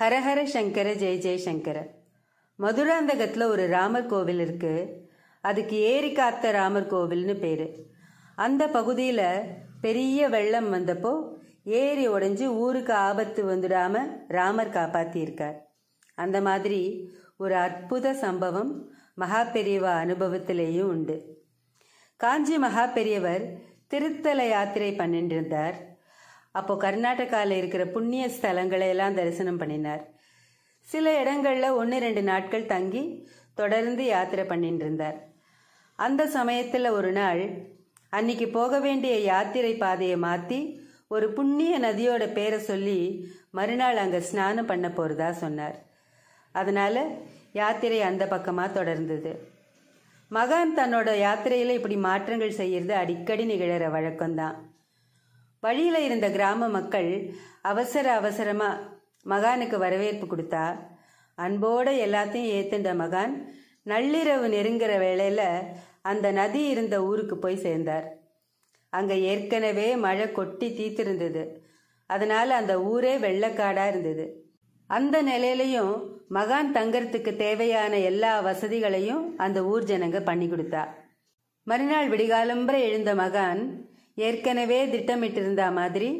ஹரஹர சங்கர ஜெய ஜெயசங்கர மதுராந்தகத்தில் ஒரு ராமர் கோவில் இருக்கு அதுக்கு ஏரி காத்த ராமர் கோவில்னு பேர் அந்த பகுதியில் பெரிய வெள்ளம் வந்தப்போ ஏரி உடைஞ்சு ஊருக்கு ஆபத்து வந்துடாம ராமர் காப்பாற்றியிருக்கார் அந்த மாதிரி ஒரு அற்புத சம்பவம் மகா பெரியவா அனுபவத்திலேயும் உண்டு காஞ்சி மகா பெரியவர் திருத்தல யாத்திரை பண்ணிட்டு இருந்தார் அப்போது கர்நாடகாவில் இருக்கிற புண்ணிய ஸ்தலங்களை எல்லாம் தரிசனம் பண்ணினார் சில இடங்களில் ஒன்று ரெண்டு நாட்கள் தங்கி தொடர்ந்து யாத்திரை பண்ணிட்டு இருந்தார் அந்த சமயத்தில் ஒரு நாள் அன்னைக்கு போக வேண்டிய யாத்திரை பாதையை மாற்றி ஒரு புண்ணிய நதியோட பேரை சொல்லி மறுநாள் அங்கே ஸ்நானம் பண்ண போகிறதா சொன்னார் அதனால் யாத்திரை அந்த பக்கமாக தொடர்ந்தது மகான் தன்னோட யாத்திரையில் இப்படி மாற்றங்கள் செய்கிறது அடிக்கடி நிகழற வழக்கம்தான் வழியில் இருந்த கிராம மக்கள் அவசர அவசரமாக மகானுக்கு வரவேற்பு கொடுத்தா அன்போடு எல்லாத்தையும் ஏத்துண்ட மகான் நள்ளிரவு நெருங்கிற வேளையில் அந்த நதி இருந்த ஊருக்கு போய் சேர்ந்தார் அங்கே ஏற்கனவே மழை கொட்டி தீத்திருந்தது அதனால் அந்த ஊரே வெள்ளக்காடாக இருந்தது அந்த நிலையிலையும் மகான் தங்கறதுக்கு தேவையான எல்லா வசதிகளையும் அந்த ஊர் ஜனங்க பண்ணி கொடுத்தா மறுநாள் விடிகாலம்பரை எழுந்த மகான் ஏற்கனவே திட்டமிட்டிருந்த மாதிரி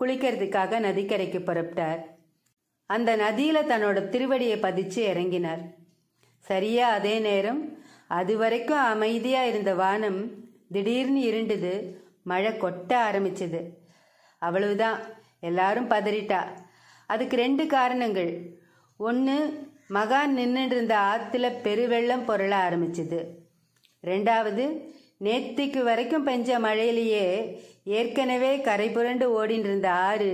குளிக்கிறதுக்காக நதிக்கரைக்கு புறப்பட்டார் அந்த நதியில தன்னோட திருவடியை பதிச்சு இறங்கினார் சரியா அதே நேரம் அது வரைக்கும் அமைதியா இருந்த வானம் திடீர்னு இருண்டுது மழை கொட்ட ஆரம்பிச்சது அவ்வளவுதான் எல்லாரும் பதறிட்டா அதுக்கு ரெண்டு காரணங்கள் ஒன்று மகான் நின்றுட்டு இருந்த ஆற்றுல பெருவெள்ளம் பொருள ஆரம்பிச்சது ரெண்டாவது நேத்திக்கு வரைக்கும் பெஞ்ச மழையிலேயே ஏற்கனவே கரை புரண்டு ஓடின்னு இருந்த ஆறு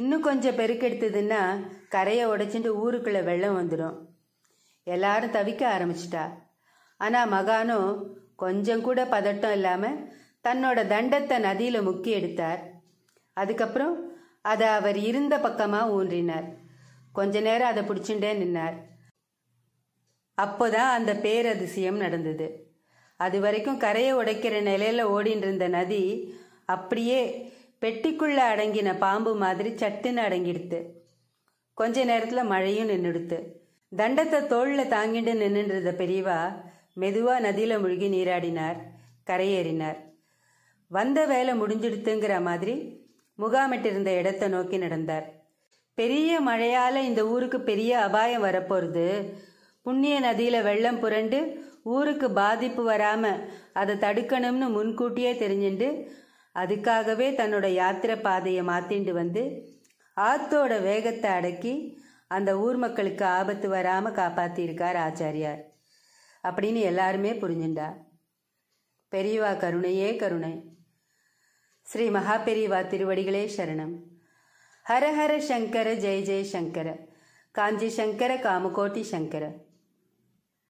இன்னும் கொஞ்சம் பெருக்கெடுத்ததுன்னா கரையை உடைச்சிட்டு ஊருக்குள்ளே வெள்ளம் வந்துடும் எல்லாரும் தவிக்க ஆரம்பிச்சிட்டா ஆனால் மகானும் கொஞ்சம் கூட பதட்டம் இல்லாமல் தன்னோட தண்டத்தை நதியில் முக்கி எடுத்தார் அதுக்கப்புறம் அதை அவர் இருந்த பக்கமாக ஊன்றினார் கொஞ்ச நேரம் அதை பிடிச்சுட்டே நின்னார் அப்போதான் அந்த பேரதிசயம் நடந்தது அது வரைக்கும் கரையை உடைக்கிற நிலையில ஓடின்னு இருந்த நதி அப்படியே பெட்டிக்குள்ளே அடங்கின பாம்பு மாதிரி சட்டுன்னு அடங்கிடுத்து கொஞ்ச நேரத்தில் மழையும் நின்றுடுத்து தண்டத்தை தோளில் தாங்கிட்டு நின்றுன்றத பெரியவா மெதுவாக நதியில் முழுகி நீராடினார் கரையேறினார் வந்த வேலை முடிஞ்சிடுத்துங்கிற மாதிரி முகாமிட்டிருந்த இடத்தை நோக்கி நடந்தார் பெரிய மழையால் இந்த ஊருக்கு பெரிய அபாயம் வரப்போகிறது புண்ணிய நதியில் வெள்ளம் புரண்டு ஊருக்கு பாதிப்பு வராமல் அதை தடுக்கணும்னு முன்கூட்டியே தெரிஞ்சுண்டு அதுக்காகவே தன்னோட யாத்திரை பாதையை மாற்றிண்டு வந்து ஆத்தோட வேகத்தை அடக்கி அந்த ஊர் மக்களுக்கு ஆபத்து வராமல் காப்பாற்றியிருக்கார் ஆச்சாரியார் அப்படின்னு எல்லாருமே புரிஞ்சுண்டா பெரியவா கருணையே கருணை ஸ்ரீ மகா பெரியவா திருவடிகளே சரணம் ஹரஹர சங்கர ஜெய ஜெய சங்கர காஞ்சி சங்கர காமகோட்டி சங்கர